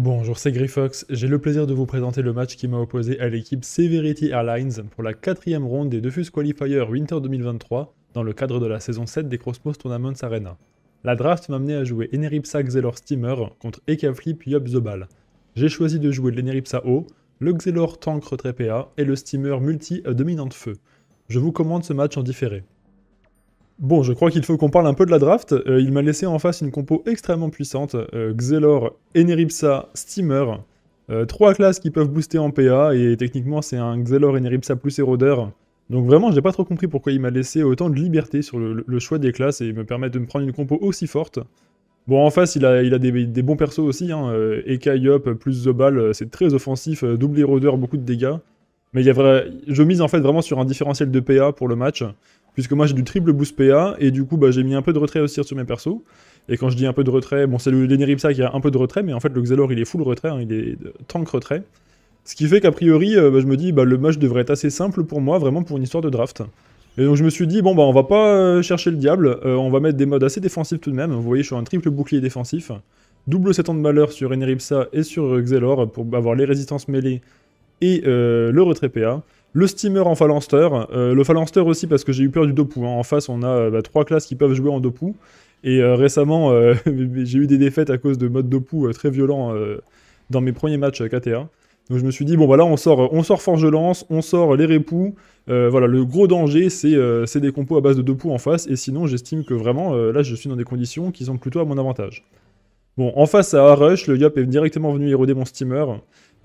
Bonjour, c'est Grifox. J'ai le plaisir de vous présenter le match qui m'a opposé à l'équipe Severity Airlines pour la quatrième ronde des Defuse Qualifier Winter 2023 dans le cadre de la saison 7 des Crossmos Tournaments Arena. La draft m'a amené à jouer Eneripsa Xelor Steamer contre Ekaflip puis Up J'ai choisi de jouer l'Eneripsa O, le Xelor Tank Retrait et le Steamer Multi à dominante feu. Je vous commande ce match en différé. Bon, je crois qu'il faut qu'on parle un peu de la draft. Euh, il m'a laissé en face une compo extrêmement puissante. Euh, Xelor, Eneripsa, Steamer. Euh, trois classes qui peuvent booster en PA. Et techniquement, c'est un Xelor, Eneripsa plus Eroder, Donc vraiment, j'ai pas trop compris pourquoi il m'a laissé autant de liberté sur le, choix des classes et me permet de me prendre une compo aussi forte. Bon, en face, il a, des, bons persos aussi. Hein. Eka, Yop, plus Zobal, c'est très offensif. Double Eroder, beaucoup de dégâts. Mais il y je mise en fait vraiment sur un différentiel de PA pour le match puisque moi j'ai du triple boost PA, et du coup bah, j'ai mis un peu de retrait aussi sur mes persos. Et quand je dis un peu de retrait, bon c'est le qui a un peu de retrait, mais en fait le Xelor il est full retrait, hein, il est tank retrait. Ce qui fait qu'a priori, euh, bah, je me dis, bah, le match devrait être assez simple pour moi, vraiment pour une histoire de draft. Et donc je me suis dit, bon bah on va pas euh, chercher le diable, euh, on va mettre des modes assez défensifs tout de même. Vous voyez, je suis un triple bouclier défensif. Double 7 ans de malheur sur Eneripsa et sur Xelor pour avoir les résistances mêlées et le retrait PA le steamer en phalanster, euh, le phalanster aussi parce que j'ai eu peur du dopou. Hein. En face, on a euh, bah, trois classes qui peuvent jouer en dopou. Et euh, récemment, j'ai eu des défaites à cause de modes dopou très violent dans mes premiers matchs KTA. Donc je me suis dit, bon voilà, bah, on sort, on sort Forge Lance, on sort les Répoux. voilà, le gros danger, c'est des compos à base de dopou en face. Et sinon, j'estime que vraiment, là, je suis dans des conditions qui sont plutôt à mon avantage. Bon, en face à Arush, le Yop est directement venu éroder mon steamer.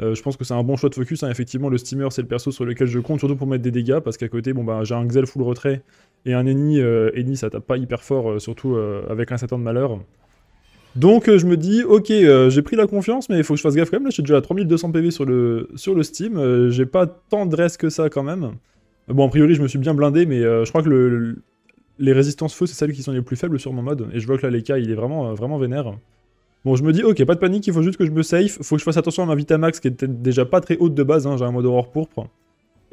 Euh, je pense que c'est un bon choix de focus. Hein. Effectivement, le steamer, c'est le perso sur lequel je compte, surtout pour mettre des dégâts, parce qu'à côté, bon, bah, j'ai un Xel full retrait et un Eni. Euh, Eni, ça tape pas hyper fort, euh, surtout euh, avec un certain de malheur. Donc, je me dis, ok, j'ai pris la confiance, mais il faut que je fasse gaffe quand même. Là, j'ai déjà 3200 PV sur le, sur le Steam. j'ai pas tant de reste que ça quand même. Bon, a priori, je me suis bien blindé, mais je crois que les résistances feu, c'est celles qui sont les plus faibles sur mon mode. Et je vois que là, les il est vraiment, vraiment vénère. Bon, je me dis, ok, pas de panique, il faut juste que je me safe. Faut que je fasse attention à ma Vitamax qui était déjà pas très haute de base. Hein. j'ai un mode aurore pourpre.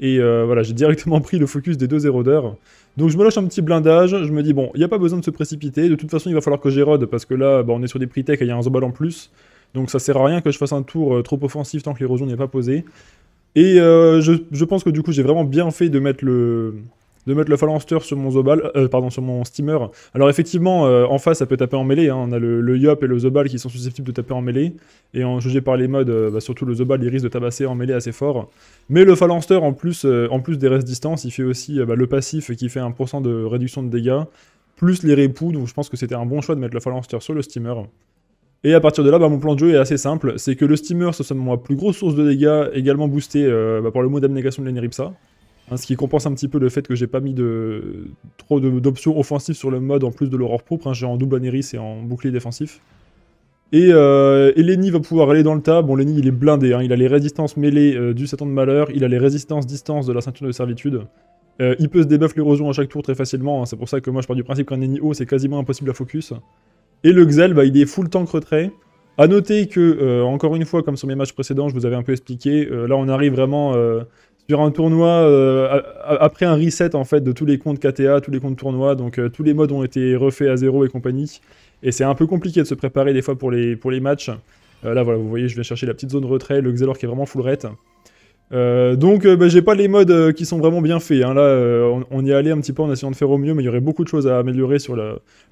Et euh, voilà, j'ai directement pris le focus des deux érodeurs. Donc je me lâche un petit blindage. Je me dis, bon, il n'y a pas besoin de se précipiter. De toute façon, il va falloir que j'érode parce que là, bah, on est sur des prix et il y a un Zobal en plus. Donc ça sert à rien que je fasse un tour euh, trop offensif tant que l'érosion n'est pas posée. Et euh, je pense que du coup, j'ai vraiment bien fait de mettre le, de mettre le Phalanster sur mon Zobal, euh, sur mon Steamer. Alors effectivement, euh, en face, ça peut taper en mêlée. Hein. On a le, le, Yop et le Zobal qui sont susceptibles de taper en mêlée. Et en jugé par les modes, euh, bah, surtout le Zobal, il risque de tabasser en mêlée assez fort. Mais le Phalanster, en plus, en plus des restes distance, il fait aussi bah, le passif qui fait 1% de réduction de dégâts, plus les répoux. Donc je pense que c'était un bon choix de mettre le Phalanster sur le Steamer. Et à partir de là, bah, mon plan de jeu est assez simple. C'est que le Steamer, ce soit ma plus grosse source de dégâts, également boosté par le mode d'abnégation de l'Enripsa. Hein, ce qui compense un petit peu le fait que j'ai pas mis de trop d'options offensives sur le mode en plus de l'aurore propre. Hein, j'ai en double anéris et en bouclier défensif. Et, euh, va pouvoir aller dans le tas. Bon, Lenny, il est blindé. Hein. il a les résistances mêlées euh, du Satan de Malheur. Il a les résistances distance de la ceinture de servitude. Euh, il peut se débuff l'érosion à chaque tour très facilement. c'est pour ça que moi, je pars du principe qu'un Lenny haut, c'est quasiment impossible à focus. Et le Xel, bah, il est full tank retrait. A noter que, euh, encore une fois, comme sur mes matchs précédents, je vous avais un peu expliqué, là, on arrive vraiment Durant un tournoi euh, après un reset en fait de tous les comptes KTA, tous les comptes tournois, donc euh, tous les modes ont été refaits à zéro et compagnie. Et c'est un peu compliqué de se préparer des fois pour les, pour les matchs. Euh, là voilà, vous voyez, je viens chercher la petite zone retrait, le Xelor qui est vraiment full red euh, donc, euh, bah, j'ai pas les modes euh, qui sont vraiment bien faits. Hein. Là, on, y est allé un petit peu en essayant de faire au mieux, mais il y aurait beaucoup de choses à améliorer sur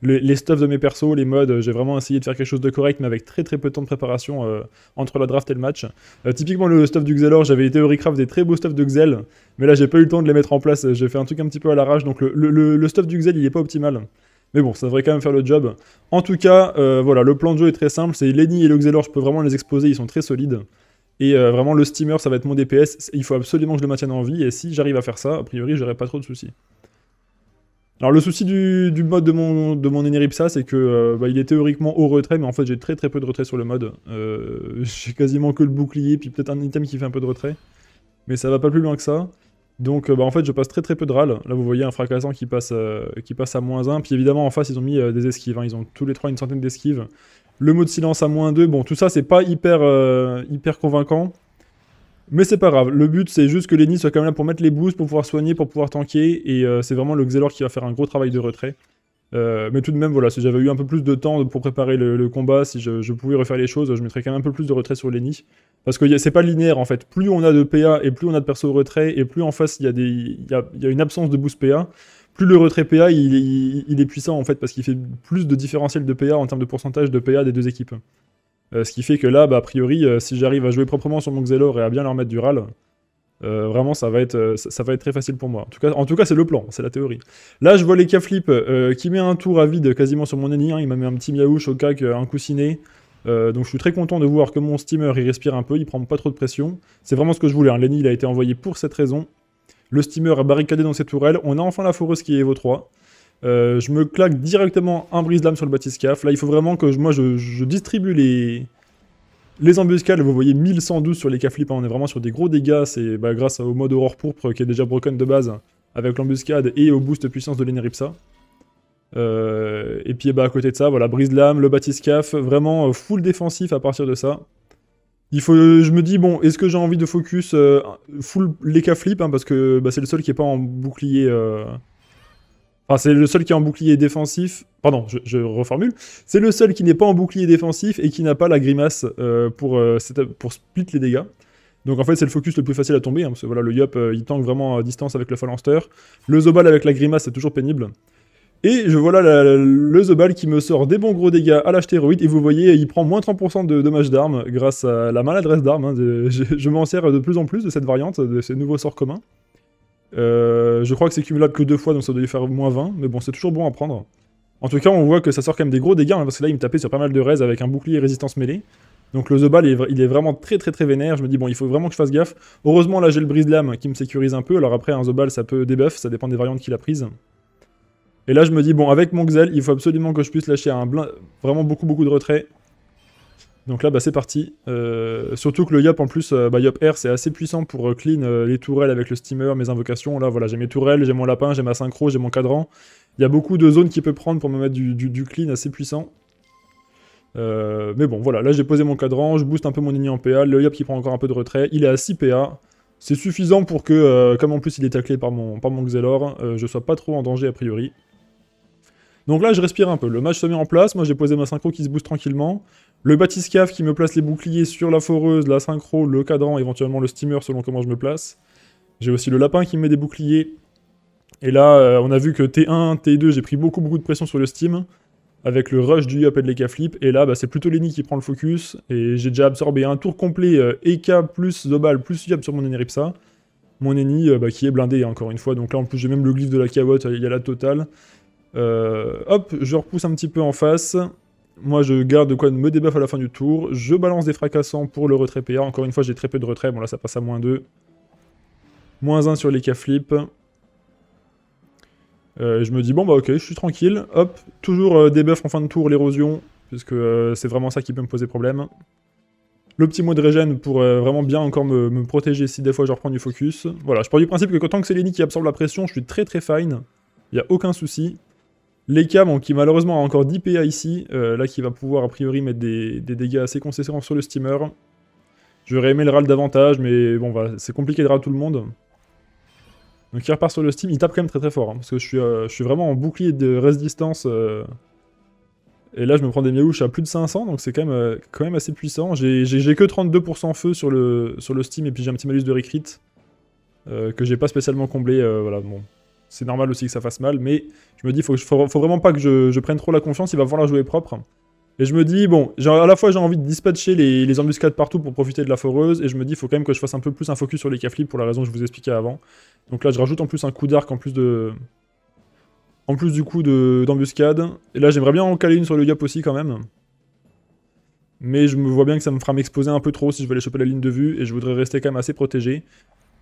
les stuffs de mes persos, les modes. J'ai vraiment essayé de faire quelque chose de correct, mais avec très très peu de temps de préparation entre la draft et le match. typiquement, le stuff du Xelor, j'avais été Recraft des très beaux stuffs de Xel, mais là, j'ai pas eu le temps de les mettre en place. J'ai fait un truc un petit peu à l'arrache, donc le, le, stuff du Xel, il est pas optimal. Mais bon, ça devrait quand même faire le job. En tout cas, voilà, le plan de jeu est très simple. C'est Lenny et le Xelor, je peux vraiment les exposer, ils sont très solides. Et euh, vraiment, le steamer, ça va être mon DPS. Il faut absolument que je le maintienne en vie. Et si j'arrive à faire ça, a priori, j'aurai pas trop de soucis. Alors, le souci du, mode de mon, de mon Eneripsa, c'est que euh, bah, il est théoriquement au retrait, mais en fait, j'ai très très peu de retrait sur le mode. Euh, j'ai quasiment que le bouclier, puis peut-être un item qui fait un peu de retrait. Mais ça va pas plus loin que ça. Donc, bah, en fait, je passe très très peu de râle. Là, vous voyez un fracassant qui passe, qui passe à moins 1. Puis évidemment, en face, ils ont mis des esquives. Hein. Ils ont tous les trois une centaine d'esquives. Le mot de silence à moins 2, bon, tout ça, c'est pas hyper, euh, hyper convaincant. Mais c'est pas grave. Le but, c'est juste que Lenny soit quand même là pour mettre les boosts, pour pouvoir soigner, pour pouvoir tanker. Et euh, c'est vraiment le Xelor qui va faire un gros travail de retrait. Euh, mais tout de même, voilà, si j'avais eu un peu plus de temps pour préparer le, combat, si je, pouvais refaire les choses, je mettrais quand même un peu plus de retrait sur Lenny. Parce que c'est pas linéaire en fait. Plus on a de PA et plus on a de perso retrait, et plus en face il y, a, y, a, une absence de boost PA, plus le retrait PA il, est puissant en fait parce qu'il fait plus de différentiel de PA en termes de pourcentage de PA des deux équipes. Euh, ce qui fait que là, bah, a priori, euh, si j'arrive à jouer proprement sur mon Xelor et à bien leur mettre du RAL, euh, vraiment ça va, être, ça, va être très facile pour moi. En tout cas, c'est le plan, c'est la théorie. Là, je vois les K flip qui met un tour à vide quasiment sur mon ennemi. Hein. il m'a mis un petit miaouche au cac, un coussinet. donc je suis très content de voir que mon steamer il respire un peu, il prend pas trop de pression. C'est vraiment ce que je voulais. leni hein. Lenny il a été envoyé pour cette raison. Le steamer est barricadé dans cette tourelle, On a enfin la foreuse qui est Evo 3. Euh, je me claque directement un brise-lame sur le batiscaf. Là, il faut vraiment que je, moi, je, distribue les, les embuscades. Vous voyez 1112 sur les caflips. On est vraiment sur des gros dégâts. C'est bah, grâce au mode aurore pourpre qui est déjà broken de base avec l'embuscade et au boost de puissance de l'Eneripsa. Euh, et puis bah, à côté de ça, voilà, brise-lame, le batiscaf. Vraiment euh, full défensif à partir de ça. Il faut, je me dis, bon, est-ce que j'ai envie de focus euh, full l'Eka Flip hein, Parce que bah, c'est le seul qui est pas en bouclier. Euh, enfin, c'est le seul qui est en bouclier défensif. Pardon, je, reformule. C'est le seul qui n'est pas en bouclier défensif et qui n'a pas la grimace euh, pour, pour split les dégâts. Donc en fait, c'est le focus le plus facile à tomber. Hein, parce que voilà, le Yop, il tank vraiment à distance avec le Phalanster. Le Zobal avec la grimace, c'est toujours pénible. Et je vois là le Zobal qui me sort des bons gros dégâts à l'astéroïde. Et vous voyez, il prend moins 30% de dommages d'armes grâce à la maladresse d'armes. Hein. je, m'en sers de plus en plus de cette variante, de ces nouveaux sorts communs. Euh, je crois que c'est cumulable que deux fois, donc ça doit lui faire moins 20. Mais bon, c'est toujours bon à prendre. En tout cas, on voit que ça sort quand même des gros dégâts, hein, parce que là, il me tapait sur pas mal de raids avec un bouclier résistance mêlée. Donc le Zobal il, est, vraiment très très très vénère. Je me dis, bon, il faut vraiment que je fasse gaffe. Heureusement, là, j'ai le brise-lame qui me sécurise un peu. Alors après, un Zobal ça peut débuff, ça dépend des variantes qu'il a prises. Et là, je me dis, bon, avec mon Xel, il faut absolument que je puisse lâcher un blind, vraiment beaucoup, beaucoup de retrait. Donc là, bah, c'est parti. Euh, surtout que le Yop, en plus, euh, bah, Yop Air, c'est assez puissant pour euh, clean les tourelles avec le steamer, mes invocations. Là, voilà, j'ai mes tourelles, j'ai mon lapin, j'ai ma synchro, j'ai mon cadran. Il y a beaucoup de zones qu'il peut prendre pour me mettre du, clean assez puissant. mais bon, voilà, là j'ai posé mon cadran, je booste un peu mon ennemi en PA, le Yop qui prend encore un peu de retrait, il est à 6 PA. C'est suffisant pour que, comme en plus il est taclé par mon, par Xelor, je sois pas trop en danger a priori. Donc là, je respire un peu. Le match se met en place. Moi, j'ai posé ma synchro qui se booste tranquillement. Le batiscaf qui me place les boucliers sur la foreuse, la synchro, le cadran, éventuellement le steamer selon comment je me place. J'ai aussi le lapin qui me met des boucliers. Et là, euh, on a vu que T1, T2, j'ai pris beaucoup, beaucoup de pression sur le steam. Avec le rush du up et de l'Eka flip. Et là, bah, c'est plutôt l'Eni qui prend le focus. Et j'ai déjà absorbé un tour complet euh, e plus Zobal plus Yap sur mon Eneripsa. Mon Eni euh, bah, qui est blindé hein, encore une fois. Donc là, en plus, j'ai même le glyphe de la cabotte. Il y a la totale. Euh, hop, je repousse un petit peu en face. Moi, je garde de quoi me débuff à la fin du tour. Je balance des fracassants pour le retrait Encore une fois, j'ai très peu de retrait. Bon, là, ça passe à moins 2. Moins 1 sur les cas flip. Euh, je me dis, bon, bah ok, je suis tranquille. Hop, toujours des euh, débuff en fin de tour, l'érosion. Puisque c'est vraiment ça qui peut me poser problème. Le petit mot de régène pour vraiment bien encore me, protéger si des fois je reprends du focus. Voilà, je prends du principe que tant que c'est Lenny qui absorbe la pression, je suis très très fine. Il n'y a aucun souci. Leka hein, qui malheureusement a encore 10 PA ici, euh, là qui va pouvoir a priori mettre des, dégâts assez conséquents sur le steamer. J'aurais aimé le râle davantage, mais bon, voilà, c'est compliqué de râle tout le monde. Donc il repart sur le steam, il tape quand même très très fort, hein, parce que euh, je suis, vraiment en bouclier de résistance. Euh, et là je me prends des miaouches à plus de 500, donc c'est quand, même assez puissant. J'ai que 32% feu sur le, sur le steam, et puis j'ai un petit malus de recrit, que j'ai pas spécialement comblé, voilà, bon, c'est normal aussi que ça fasse mal, mais je me dis, faut, ne faut vraiment pas que je, prenne trop la confiance, il va falloir jouer propre. Et je me dis, bon, à la fois j'ai envie de dispatcher les, embuscades partout pour profiter de la foreuse, et je me dis, il faut quand même que je fasse un peu plus un focus sur les caflips pour la raison que je vous expliquais avant. Donc là, je rajoute en plus un coup d'arc en plus de... En plus du coup d'embuscade. et là, j'aimerais bien en caler une sur le gap aussi quand même. Mais je me vois bien que ça me fera m'exposer un peu trop si je veux aller choper la ligne de vue, et je voudrais rester quand même assez protégé.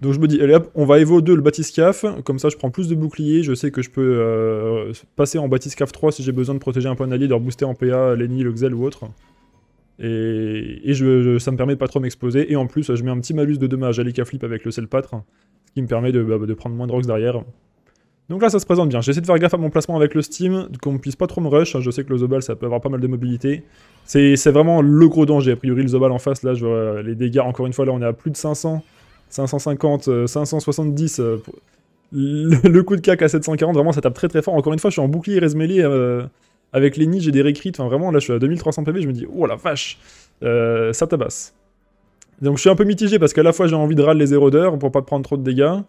Donc je me dis, allez hop, on va Evo 2 le Batiscaf, comme ça je prends plus de boucliers, je sais que je peux euh, passer en Batiscaf 3 si j'ai besoin de protéger un point allié, de rebooster en PA, Lenny, le Xel ou autre. Et, je, ça me permet de pas trop m'exposer, et en plus je mets un petit malus de dommage à Flip avec le Selpatre, ce qui me permet bah, de, prendre moins de rocks derrière. Donc là ça se présente bien, j'essaie de faire gaffe à mon placement avec le Steam, qu'on puisse pas trop me rush, hein. je sais que le Zobal ça peut avoir pas mal de mobilité. C'est vraiment le gros danger, a priori le Zobal en face, là je vois les dégâts, encore une fois là on est à plus de 500, 550, 570. Euh, euh, le, coup de cac à 740, vraiment, ça tape très très fort. Encore une fois, je suis en bouclier resmêlé euh, avec les nids, j'ai des récrits. Enfin, vraiment, là, je suis à 2300 PV, je me dis, oh la vache, ça tabasse. Donc, je suis un peu mitigé parce qu'à la fois, j'ai envie de râler les érodeurs pour pas prendre trop de dégâts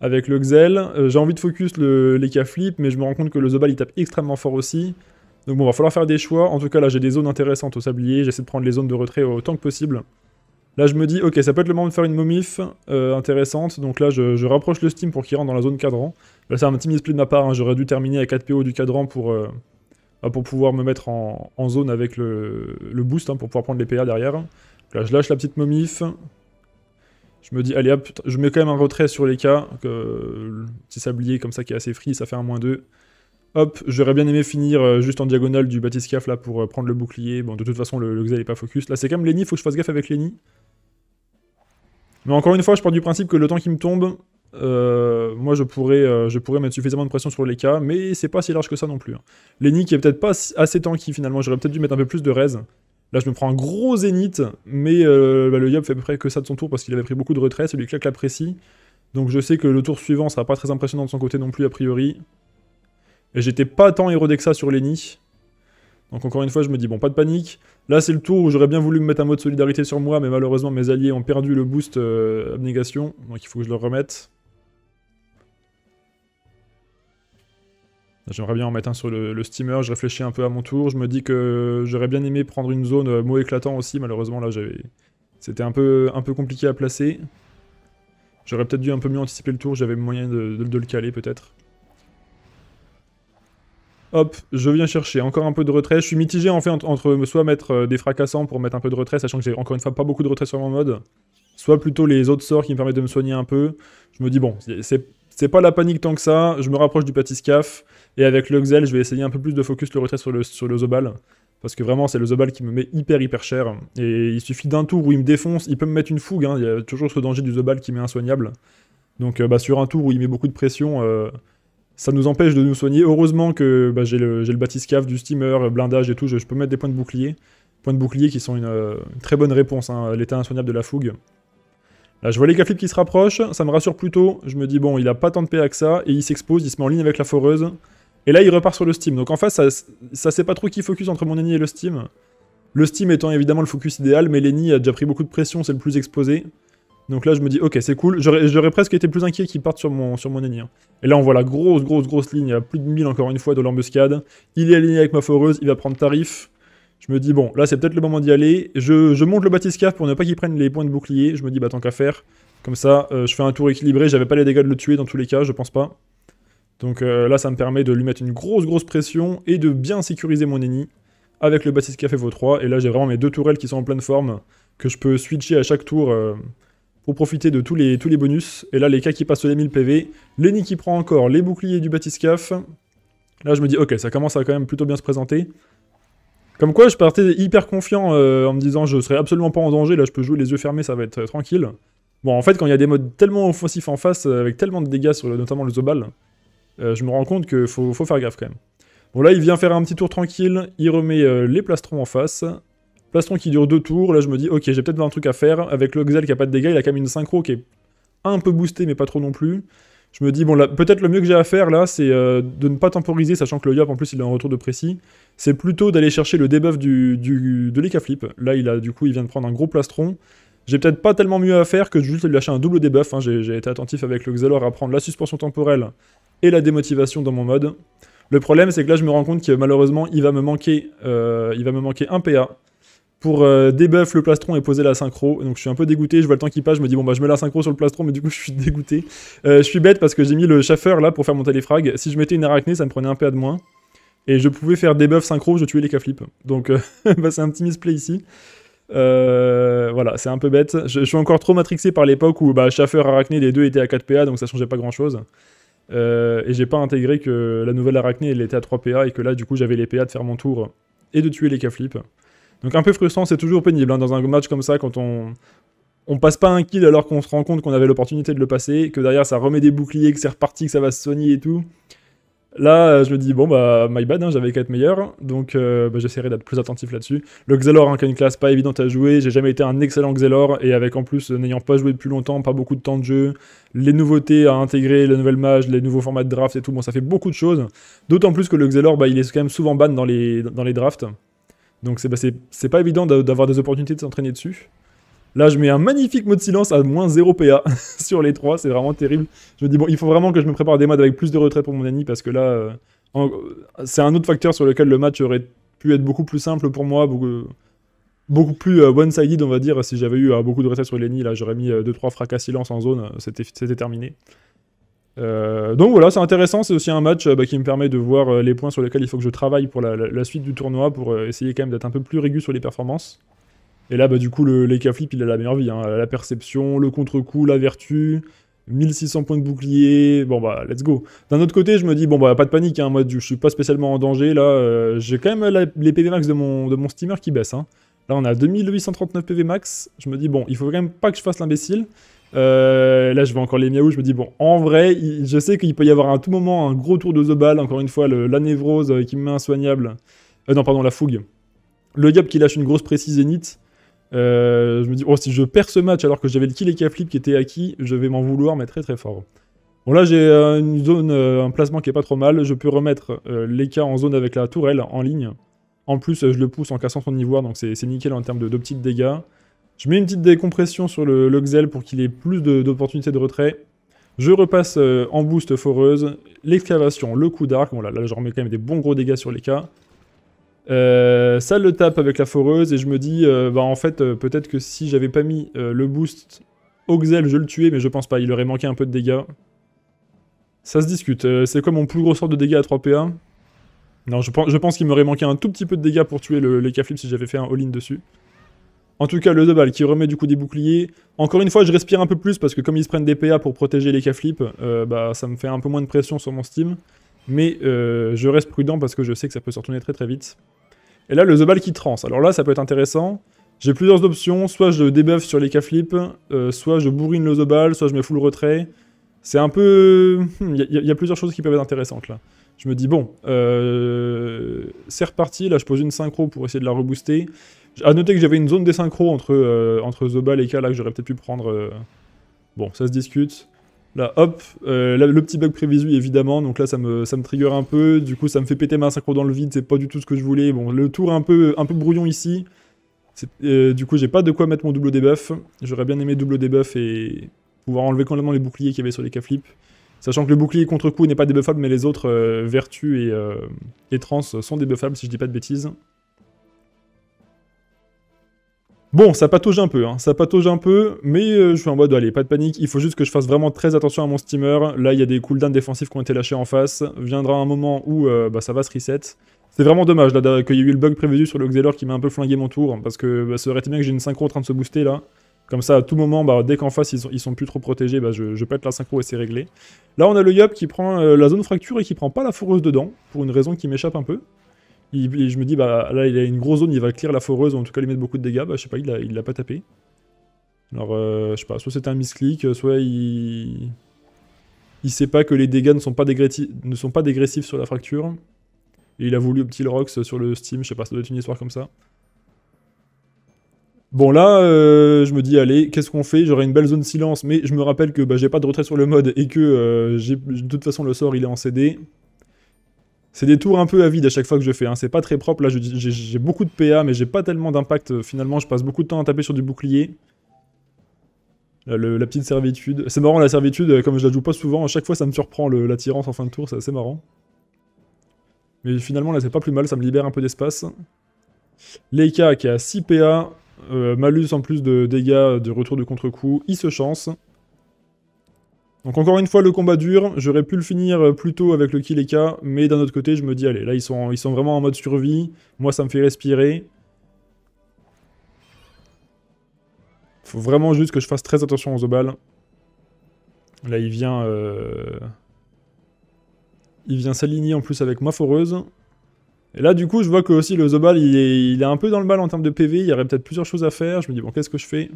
avec le Xel. j'ai envie de focus les K-Flip, mais je me rends compte que le Zobal il tape extrêmement fort aussi. Donc, bon, va falloir faire des choix. En tout cas, là, j'ai des zones intéressantes au sablier. J'essaie de prendre les zones de retrait autant que possible. Là, je me dis, ok, ça peut être le moment de faire une momif euh, intéressante. Donc là, je, rapproche le Steam pour qu'il rentre dans la zone cadran. Là, c'est un petit misplay de ma part. Hein. J'aurais dû terminer à 4 PO du cadran pour, euh, bah, pour pouvoir me mettre en, zone avec le, boost, hein, pour pouvoir prendre les PA derrière. là, je lâche la petite momif. Je me dis, allez hop, je mets quand même un retrait sur les cas. Euh, le petit sablier comme ça qui est assez free, ça fait un moins 2. Hop, j'aurais bien aimé finir juste en diagonale du batiscaf là pour prendre le bouclier. Bon, de toute façon, le, le n'est pas focus. Là, c'est quand même Lenny, faut que je fasse gaffe avec Lenny. Mais encore une fois, je pars du principe que le temps qui me tombe, euh, moi je pourrais, euh, je pourrais mettre suffisamment de pression sur les cas, mais c'est pas si large que ça non plus. Hein. Lenny qui est peut-être pas assez tanky finalement, j'aurais peut-être dû mettre un peu plus de raise. Là je me prends un gros zénith, mais euh, bah, le Yop fait à peu près que ça de son tour parce qu'il avait pris beaucoup de retrait, celui claque précis. Donc je sais que le tour suivant sera pas très impressionnant de son côté non plus a priori. Et j'étais pas tant érodé que ça sur Lenny. Donc encore une fois, je me dis, bon, pas de panique. Là, c'est le tour où j'aurais bien voulu me mettre un mot de solidarité sur moi, mais malheureusement, mes alliés ont perdu le boost euh, abnégation, donc il faut que je le remette. J'aimerais bien en mettre un sur le, steamer, je réfléchis un peu à mon tour, je me dis que j'aurais bien aimé prendre une zone euh, mot éclatant aussi, malheureusement là j'avais... C'était un peu, un peu compliqué à placer. J'aurais peut-être dû un peu mieux anticiper le tour, j'avais moyen de le caler peut-être hop, je viens chercher encore un peu de retrait. Je suis mitigé en fait entre, me soit mettre euh, des fracassants pour mettre un peu de retrait, sachant que j'ai encore une fois pas beaucoup de retrait sur mon mode, soit plutôt les autres sorts qui me permettent de me soigner un peu. Je me dis bon, c'est pas la panique tant que ça, je me rapproche du Patiscaf, et avec le je vais essayer un peu plus de focus le retrait sur le, sur le Zobal. Parce que vraiment, c'est le Zobal qui me met hyper hyper cher. Et il suffit d'un tour où il me défonce, il peut me mettre une fougue. Hein. Il y a toujours ce danger du Zobal qui met insoignable. Donc euh, bah, sur un tour où il met beaucoup de pression, euh, ça nous empêche de nous soigner. Heureusement que bah, j'ai le, le du steamer, blindage et tout, je, peux mettre des points de bouclier. Points de bouclier qui sont une, euh, très bonne réponse, hein, l'état insoignable de la fougue. Là, je vois les caflips qui se rapprochent, ça me rassure plutôt. Je me dis, bon, il a pas tant de PA que ça, et il s'expose, il se met en ligne avec la foreuse. Et là, il repart sur le Steam. Donc en face, ça, ça sait pas trop qui focus entre mon ennemi et le Steam. Le Steam étant évidemment le focus idéal, mais l'ennemi a déjà pris beaucoup de pression, c'est le plus exposé. Donc là, je me dis, ok, c'est cool. J'aurais presque été plus inquiet qu'il parte sur mon, sur ennemi. Hein. Et là, on voit la grosse, grosse, grosse ligne a plus de 1000 encore une fois de l'embuscade. Il est aligné avec ma foreuse, il va prendre tarif. Je me dis, bon, là, c'est peut-être le moment d'y aller. Je, monte le batiscaf pour ne pas qu'il prenne les points de bouclier. Je me dis, bah, tant qu'à faire. Comme ça, euh, je fais un tour équilibré. J'avais pas les dégâts de le tuer dans tous les cas, je pense pas. Donc euh, là, ça me permet de lui mettre une grosse, grosse pression et de bien sécuriser mon ennemi avec le batiscaf vos 3 Et là, j'ai vraiment mes deux tourelles qui sont en pleine forme, que je peux switcher à chaque tour. Euh, pour profiter de tous les, tous les bonus. Et là, les cas qui passent les 1000 PV, Lenny qui prend encore les boucliers du batiscaf. Là, je me dis, ok, ça commence à quand même plutôt bien se présenter. Comme quoi, je partais hyper confiant euh, en me disant, je serai absolument pas en danger, là, je peux jouer les yeux fermés, ça va être euh, tranquille. Bon, en fait, quand il y a des modes tellement offensifs en face, euh, avec tellement de dégâts, sur notamment le Zobal, je me rends compte qu'il faut, faut, faire gaffe quand même. Bon, là, il vient faire un petit tour tranquille, il remet les plastrons en face, Plastron qui dure deux tours, là je me dis ok j'ai peut-être un truc à faire, avec le qui a pas de dégâts, il a quand même une synchro qui est un peu boostée mais pas trop non plus. Je me dis bon là peut-être le mieux que j'ai à faire là c'est euh, de ne pas temporiser sachant que le Yop en plus il a un retour de précis, c'est plutôt d'aller chercher le debuff du, de l'Ekaflip, Là il a du coup il vient de prendre un gros plastron. J'ai peut-être pas tellement mieux à faire que juste lui lâcher un double debuff, hein. j'ai été attentif avec le à prendre la suspension temporelle et la démotivation dans mon mode. Le problème, c'est que là, je me rends compte que malheureusement, il va me manquer, euh, il va me manquer un PA pour euh, debuff le plastron et poser la synchro. Donc je suis un peu dégoûté, je vois le temps qui passe, je me dis bon bah je mets la synchro sur le plastron, mais du coup je suis dégoûté. Euh, je suis bête parce que j'ai mis le chaffeur là pour faire mon téléfrag. Si je mettais une arachnée, ça me prenait un PA de moins. Et je pouvais faire débuff synchro, je tuais les caflips. Donc euh, bah, c'est un petit misplay ici. voilà, c'est un peu bête. Je, suis encore trop matrixé par l'époque où bah, chaffeur, arachné, les deux étaient à 4 PA, donc ça changeait pas grand chose. et j'ai pas intégré que la nouvelle arachnée elle était à 3 PA et que là du coup j'avais les PA de faire mon tour et de tuer les caflips. Donc un peu frustrant, c'est toujours pénible hein, dans un match comme ça quand on, on passe pas un kill alors qu'on se rend compte qu'on avait l'opportunité de le passer, que derrière ça remet des boucliers, que c'est reparti, que ça va se et tout. Là, euh, je me dis, bon, bah, my bad, hein, j'avais qu'à être meilleur, donc euh, bah, j'essaierai d'être plus attentif là-dessus. Le Xelor, hein, qui une classe pas évidente à jouer, j'ai jamais été un excellent Xelor, et avec en plus, euh, n'ayant pas joué depuis longtemps, pas beaucoup de temps de jeu, les nouveautés à intégrer, les nouvelles mage, les nouveaux formats de draft et tout, bon, ça fait beaucoup de choses. D'autant plus que le Xelor, bah, il est quand même souvent ban dans les, dans les drafts. Donc bah, c'est pas évident d'avoir des opportunités de s'entraîner dessus. Là, je mets un magnifique mot de silence à moins 0 PA sur les 3, c'est vraiment terrible. Je me dis, bon, il faut vraiment que je me prépare à des modes avec plus de retrait pour mon ennemi parce que là, euh, c'est un autre facteur sur lequel le match aurait pu être beaucoup plus simple pour moi, beaucoup, plus euh, one-sided, on va dire. Si j'avais eu euh, beaucoup de retrait sur l'ennemi là, j'aurais mis 2-3 fracas silence en zone, c'était terminé. Euh, donc voilà, c'est intéressant. C'est aussi un match euh, bah, qui me permet de voir euh, les points sur lesquels il faut que je travaille pour la, suite du tournoi, pour essayer quand même d'être un peu plus régulier sur les performances. Et là, bah, du coup, le il a la meilleure vie. Hein. La perception, le contre-coup, la vertu, 1600 points de bouclier. Bon, bah, let's go. D'un autre côté, je me dis, bon, bah, pas de panique. Hein. Moi, je suis pas spécialement en danger. Là, j'ai quand même les PV max de mon, de mon steamer qui baissent. Hein. Là, on a 2839 PV max. Je me dis, bon, il faut quand même pas que je fasse l'imbécile. Euh, là, je vois encore les miaou. Je me dis, bon, en vrai, je sais qu'il peut y avoir à tout moment un gros tour de The Ball. Encore une fois, la névrose euh, qui me met insoignable. Euh, non, pardon, la fougue. Le Gap qui lâche une grosse précise zénith. Euh, je me dis, oh, si je perds ce match alors que j'avais le kill et flip qui était acquis, je vais m'en vouloir, mais très très fort. Bon, là, j'ai une zone, un placement qui est pas trop mal. Je peux remettre les cas en zone avec la tourelle en ligne. En plus, je le pousse en cassant son ivoire, donc c'est nickel en termes de, de petits dégâts. Je mets une petite décompression sur le, Xel pour qu'il ait plus d'opportunités de, retrait. Je repasse euh, en boost foreuse, l'excavation, le coup d'arc. Bon là, je remets quand même des bons gros dégâts sur les cas. Euh, ça le tape avec la foreuse et je me dis, euh, bah en fait, peut-être que si j'avais pas mis le boost au Xel, je le tuais, mais je pense pas, il aurait manqué un peu de dégâts. Ça se discute, c'est quoi mon plus gros sort de dégâts à 3 PA. Non, je pense, qu'il m'aurait manqué un tout petit peu de dégâts pour tuer le, flip si j'avais fait un all-in dessus. En tout cas, le 2 qui remet du coup des boucliers. Encore une fois, je respire un peu plus parce que comme ils se prennent des PA pour protéger les K-Flip, euh, bah, ça me fait un peu moins de pression sur mon Steam. Mais euh, je reste prudent parce que je sais que ça peut se retourner très très vite. Et là, le The Ball qui transe. Alors là, ça peut être intéressant. J'ai plusieurs options. Soit je debuff sur les K-Flip, euh, soit je bourrine le The Ball, soit je mets full retrait. C'est un peu... Hmm, il y, y, a plusieurs choses qui peuvent être intéressantes là. Je me dis, bon, c'est reparti. Là, je pose une synchro pour essayer de la rebooster. A noter que j'avais une zone des synchro entre, euh, entre The et K là que j'aurais peut-être pu prendre. Euh. Bon, ça se discute. Là, hop, euh, le petit bug prévisu évidemment, donc là ça me, ça me trigger un peu, du coup ça me fait péter ma synchro dans le vide, c'est pas du tout ce que je voulais. Bon, le tour un peu, un peu brouillon ici, du coup j'ai pas de quoi mettre mon double debuff, j'aurais bien aimé double debuff et pouvoir enlever complètement les boucliers qu'il y avait sur les k Sachant que le bouclier contre-coup n'est pas débuffable, mais les autres, vertus et, et trans, sont débuffables si je dis pas de bêtises. Bon, ça patauge un peu, hein. ça patauge un peu, mais euh, je suis en mode, allez, pas de panique, il faut juste que je fasse vraiment très attention à mon steamer. Là, il y a des cooldowns défensifs qui ont été lâchés en face. Viendra un moment où euh, bah, ça va se reset. C'est vraiment dommage là qu'il y ait eu le bug prévu sur le Xelor qui m'a un peu flingué mon tour, parce que bah, ça aurait été bien que j'ai une synchro en train de se booster là. Comme ça, à tout moment, bah, dès qu'en face ils sont, sont plus trop protégés, bah, je, pète la synchro et c'est réglé. Là, on a le Yop qui prend euh, la zone fracture et qui prend pas la fourreuse dedans, pour une raison qui m'échappe un peu et je me dis, bah là, il a une grosse zone, il va clear la foreuse, en tout cas lui mettre beaucoup de dégâts. Bah, je sais pas, il l'a, pas tapé. Alors, euh, je sais pas, soit c'était un misclick, euh, soit il. Il sait pas que les dégâts ne sont pas, dégressifs, sur la fracture. Et il a voulu petit rocks sur le Steam, je sais pas, ça doit être une histoire comme ça. Bon là, euh, je me dis, allez, qu'est-ce qu'on fait J'aurai une belle zone silence, mais je me rappelle que bah, j'ai pas de retrait sur le mode et que de toute façon le sort il est en CD. C'est des tours un peu avides à chaque fois que je fais, hein. c'est pas très propre, là j'ai beaucoup de PA mais j'ai pas tellement d'impact euh, finalement, je passe beaucoup de temps à taper sur du bouclier. Euh, la petite servitude. C'est marrant la servitude, euh, comme je la joue pas souvent, à chaque fois ça me surprend l'attirance en fin de tour, c'est assez marrant. Mais finalement là c'est pas plus mal, ça me libère un peu d'espace. Leica qui a 6 PA, malus en plus de dégâts de retour de contre-coup, il se chance. Donc encore une fois, le combat dur, j'aurais pu le finir euh, plus tôt avec le kill mais d'un autre côté, je me dis, allez, là, ils sont, ils sont vraiment en mode survie, moi, ça me fait respirer. Faut vraiment juste que je fasse très attention aux Zobal. Là, il vient... Euh, il vient s'aligner en plus avec ma foreuse. Et là, du coup, je vois que aussi le Zobal, il il est un peu dans le mal en termes de PV. Il y aurait peut-être plusieurs choses à faire. Je me dis, bon, qu'est-ce que je fais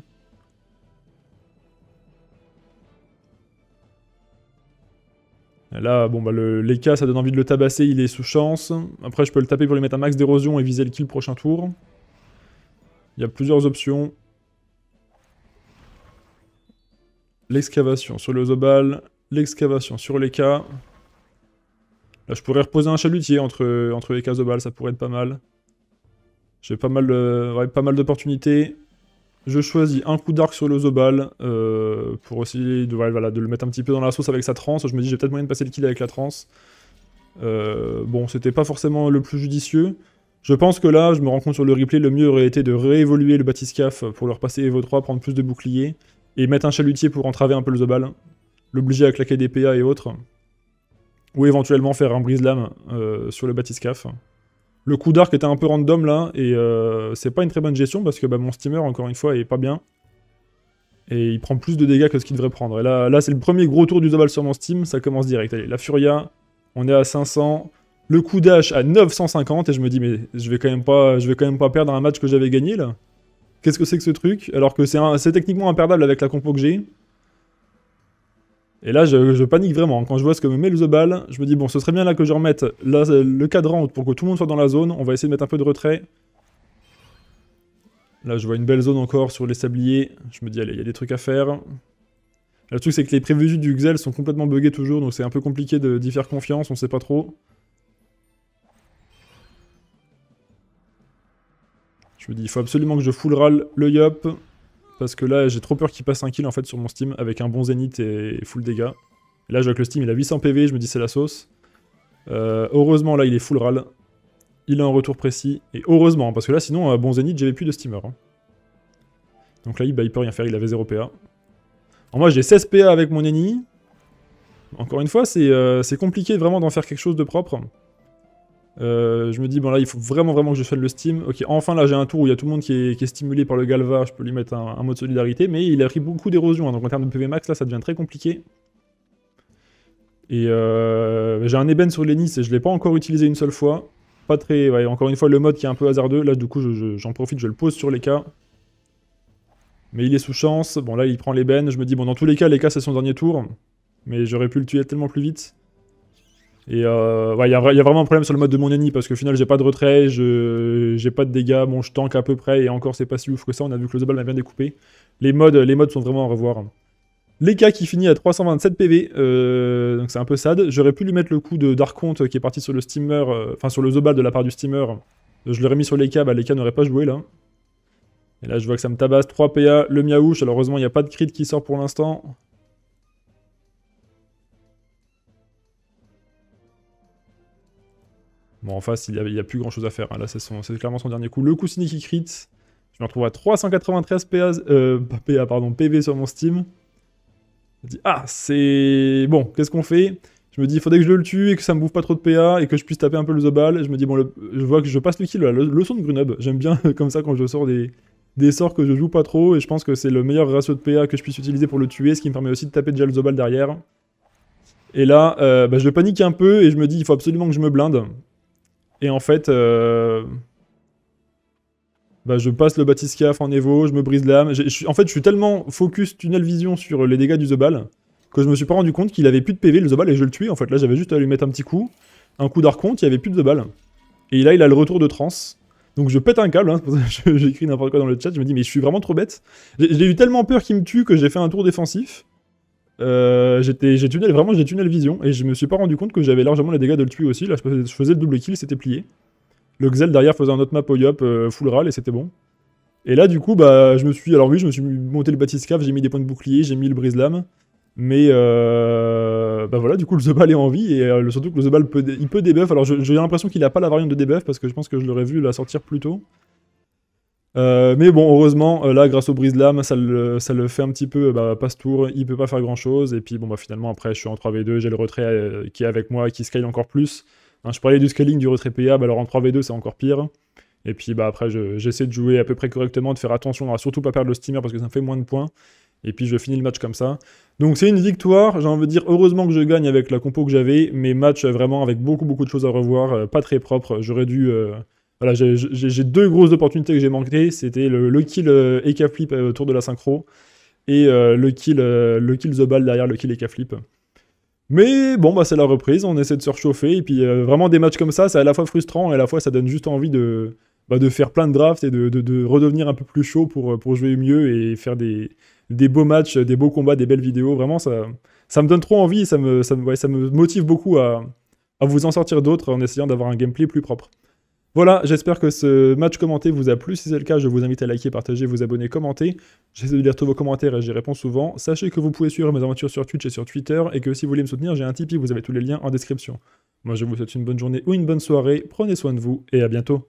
Là, bon, bah, le, ça donne envie de le tabasser, il est sous chance. Après, je peux le taper pour lui mettre un max d'érosion et viser le kill prochain tour. Il y a plusieurs options. L'excavation sur le Zobal, l'excavation sur l'Eka. Là, je pourrais reposer un chalutier entre, entre les Zobal, ça pourrait être pas mal. J'ai pas mal, pas mal d'opportunités. Je choisis un coup d'arc sur le Zobal euh, pour essayer de, de le mettre un petit peu dans la sauce avec sa transe. Je me dis, j'ai peut-être moyen de passer le kill avec la transe. Euh, bon, c'était pas forcément le plus judicieux. Je pense que là, je me rends compte sur le replay, le mieux aurait été de réévoluer le Batiscaf pour leur passer Evo 3, prendre plus de boucliers, et mettre un chalutier pour entraver un peu le Zobal, l'obliger à claquer des PA et autres, ou éventuellement faire un brise-lame euh, sur le Batiscaf. Le coup d'arc était un peu random là, et euh, c'est pas une très bonne gestion parce que bah, mon steamer, encore une fois, est pas bien. Et il prend plus de dégâts que ce qu'il devrait prendre. Et là, là c'est le premier gros tour du Zabal sur mon Steam, ça commence direct. Allez, la Furia, on est à 500. Le coup d'âge à 950, et je me dis, mais je vais quand même pas, je vais quand même pas perdre un match que j'avais gagné là. Qu'est-ce que c'est que ce truc Alors que c'est techniquement imperdable avec la compo que j'ai. Et là, je, panique vraiment. Quand je vois ce que me met le The Ball, je me dis, bon, ce serait bien là que je remette le cadran pour que tout le monde soit dans la zone. On va essayer de mettre un peu de retrait. Là, je vois une belle zone encore sur les sabliers. Je me dis, allez, il y a des trucs à faire. le truc, c'est que les prévisions du Xel sont complètement buggées toujours, donc c'est un peu compliqué d'y faire confiance, on sait pas trop. Je me dis, il faut absolument que je full le Yop parce que là j'ai trop peur qu'il passe un kill en fait sur mon Steam avec un bon zénith et full dégâts. là je vois que le Steam il a 800 PV, je me dis c'est la sauce. Euh, heureusement là il est full RAL, il a un retour précis, et heureusement hein, parce que là sinon bon zénith j'avais plus de steamer. Hein. Donc là bah, il, peut rien faire, il avait 0 PA. Alors moi j'ai 16 PA avec mon ennemi. Encore une fois euh, c'est compliqué vraiment d'en faire quelque chose de propre. Euh, je me dis, bon là, il faut vraiment, vraiment que je fasse le Steam. Ok, enfin là, j'ai un tour où il y a tout le monde qui est, stimulé par le Galva, je peux lui mettre un, mode solidarité, mais il a pris beaucoup d'érosion, hein. donc en termes de PV max, là, ça devient très compliqué. Et euh, j'ai un ébène sur Lenis et je ne l'ai pas encore utilisé une seule fois. Pas très, encore une fois, le mode qui est un peu hasardeux, là, du coup, j'en profite, je le pose sur les cas. Mais il est sous chance, bon là, il prend l'ébène, je me dis, bon, dans tous les cas, les cas, c'est son dernier tour, mais j'aurais pu le tuer tellement plus vite. Et euh, il y, a vraiment un problème sur le mode de mon ennemi parce qu'au final, j'ai pas de retrait, j'ai pas de dégâts, bon, je tank à peu près et encore, c'est pas si ouf que ça. On a vu que le zobal m'a bien découpé. Les modes, sont vraiment à revoir. Leka qui finit à 327 PV, euh, donc c'est un peu sad. J'aurais pu lui mettre le coup de Darkont euh, qui est parti sur le steamer, enfin sur le Zobal de la part du steamer. Je l'aurais mis sur Leka, bah Leka n'aurait pas joué là. Et là je vois que ça me tabasse, 3 PA, le Miaouche, alors heureusement il n'y a pas de crit qui sort pour l'instant. Bon, en face, il n'y a, plus grand chose à faire. Hein. Là, c'est clairement son dernier coup. Le coup cynique qui crit. Je me retrouve à 393 euh, PA, pardon, PV sur mon Steam. Je me dis, ah, c'est. Bon, qu'est-ce qu'on fait Je me dis, il faudrait que je le tue et que ça me bouffe pas trop de PA et que je puisse taper un peu le Zobal. Je me dis, bon, je vois que je passe le kill, la le... leçon de Grunob. J'aime bien comme ça quand je sors des... des sorts que je joue pas trop et je pense que c'est le meilleur ratio de PA que je puisse utiliser pour le tuer, ce qui me permet aussi de taper déjà le Zobal derrière. Et là, euh, bah, je panique un peu et je me dis, il faut absolument que je me blinde. Et en fait, euh, bah, je passe le batiscaf en Evo, je me brise l'âme. En fait, je suis tellement focus tunnel vision sur les dégâts du The Ball que je me suis pas rendu compte qu'il avait plus de PV le Ball, et je le tuais. En fait, là, j'avais juste à lui mettre un petit coup, un coup d'arconte, il y avait plus de Ball. Et là, il a le retour de transe. Donc je pète un câble, hein, j'écris n'importe quoi dans le chat, je me dis mais je suis vraiment trop bête. J'ai eu tellement peur qu'il me tue que j'ai fait un tour défensif. Euh, j'étais j'ai tunnel, vraiment, j'ai tunnel vision, et je me suis pas rendu compte que j'avais largement les dégâts de le tuer aussi. Là, je faisais, le double kill, c'était plié. Le Xel derrière faisait un autre map au up euh, full ral, et c'était bon. Et là, du coup, bah, je me suis. Alors oui, je me suis monté le Batiscaf, j'ai mis des points de bouclier, j'ai mis le brise-lame. Mais euh, bah voilà, du coup, le Zebal est en vie, et surtout que le Zebal peut, il peut Alors j'ai l'impression qu'il n'a pas la variante de debuff parce que je pense que je l'aurais vu la sortir plus tôt. Euh, mais bon, heureusement, euh, là, grâce au brise lame ça le, ça le fait un petit peu Pas euh, bah, passe tour, il peut pas faire grand chose. Et puis bon, bah, finalement, après, je suis en 3v2, j'ai le retrait qui est avec moi, qui scale encore plus. Hein, je parlais du scaling du retrait payable, alors en 3v2, c'est encore pire. Et puis bah, après, j'essaie de jouer à peu près correctement, de faire attention à surtout pas perdre le steamer parce que ça me fait moins de points. Et puis je finis le match comme ça. Donc c'est une victoire, j'ai envie de dire heureusement que je gagne avec la compo que j'avais, mais match vraiment avec beaucoup beaucoup de choses à revoir, pas très propre. J'aurais dû. Voilà, j'ai deux grosses opportunités que j'ai manquées. C'était le, kill euh, Ekaflip euh, autour de la synchro et euh, le, kill, le kill The Ball derrière le kill Ekaflip. Mais bon, bah, c'est la reprise, on essaie de se réchauffer. Et puis vraiment des matchs comme ça, c'est à la fois frustrant et à la fois ça donne juste envie de, bah, de faire plein de drafts et de, redevenir un peu plus chaud pour, pour jouer mieux et faire des, des beaux matchs, des beaux combats, des belles vidéos. Vraiment, ça, ça me donne trop envie, ça me, ça, me, ça me motive beaucoup à, à vous en sortir d'autres en essayant d'avoir un gameplay plus propre. Voilà, j'espère que ce match commenté vous a plu. Si c'est le cas, je vous invite à liker, partager, vous abonner, commenter. J'essaie de lire tous vos commentaires et j'y réponds souvent. Sachez que vous pouvez suivre mes aventures sur Twitch et sur Twitter et que si vous voulez me soutenir, j'ai un Tipeee, vous avez tous les liens en description. Moi, je vous souhaite une bonne journée ou une bonne soirée. Prenez soin de vous et à bientôt.